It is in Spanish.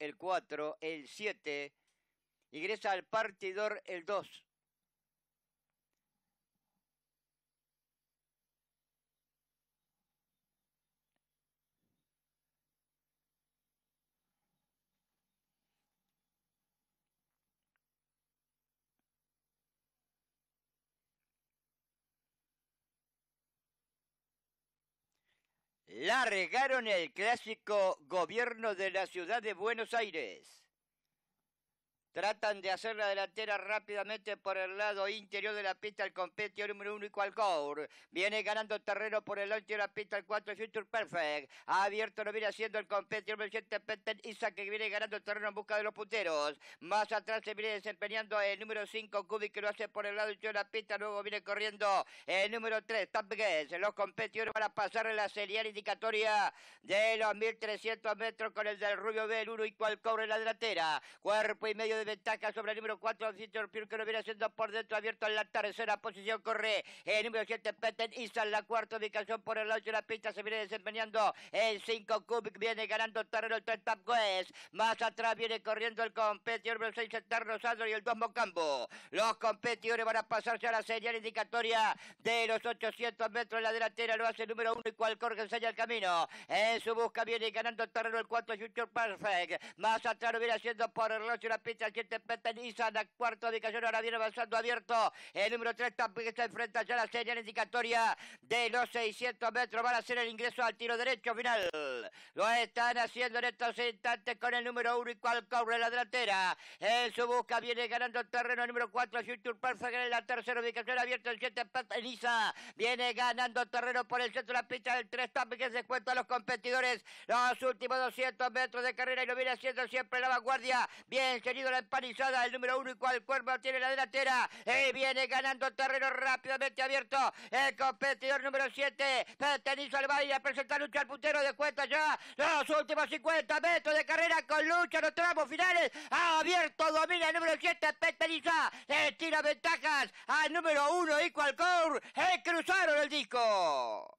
el 4, el 7, ingresa al partidor el 2. la regaron el clásico gobierno de la ciudad de Buenos Aires. Tratan de hacer la delantera rápidamente por el lado interior de la pista el competidor número uno y Qualcour. Viene ganando terreno por el lado de la pista el 4 Future Perfect. Ha abierto no viene haciendo el competidor número 7 Petten Isaac que viene ganando terreno en busca de los punteros. Más atrás se viene desempeñando el número 5 Kubik, que lo hace por el lado interior de la pista. Luego viene corriendo el número 3 Top Guess. Los competidores van a pasar en la serial indicatoria de los 1300 metros con el del Rubio B, 1 y Qualcour en la delantera. Cuerpo y medio ventaja sobre el número 4, que lo viene haciendo por dentro, abierto en la tercera posición, corre el número 7, Peten Isa en la cuarta ubicación por el de la pista se viene desempeñando el 5, cubic viene ganando terreno el 3, más atrás viene corriendo el competidor número y el 2, Los competidores van a pasarse a la señal indicatoria de los 800 metros la delantera, lo hace el número 1 y cual corre enseña el camino. En su busca viene ganando terreno el 4, Perfect, más atrás viene haciendo por el de la pista siete pertenece la cuarto de Ahora viene avanzando abierto. El número 3 también se enfrenta ya la señal indicatoria de los 600 metros. Van a hacer el ingreso al tiro derecho final. Lo están haciendo en estos instantes con el número 1 y cual corre la delantera. En su busca viene ganando terreno el número 4, Future Perfect en la tercera ubicación abierto, El 7 Viene ganando terreno por el centro de la pista del 3 también que se cuenta a los competidores. Los últimos 200 metros de carrera y lo viene haciendo siempre la vanguardia. Bien, seguido la el número uno y cual cuervo tiene la delantera. Y viene ganando terreno rápidamente abierto. El competidor número 7, Petenizo al a presentar lucha al puntero de cuenta ya. Los últimos 50 metros de carrera con lucha, los tramos finales. Abierto domina el número 7, Peteniza. Le tira ventajas al número uno y Cualcor. cruzaron el disco.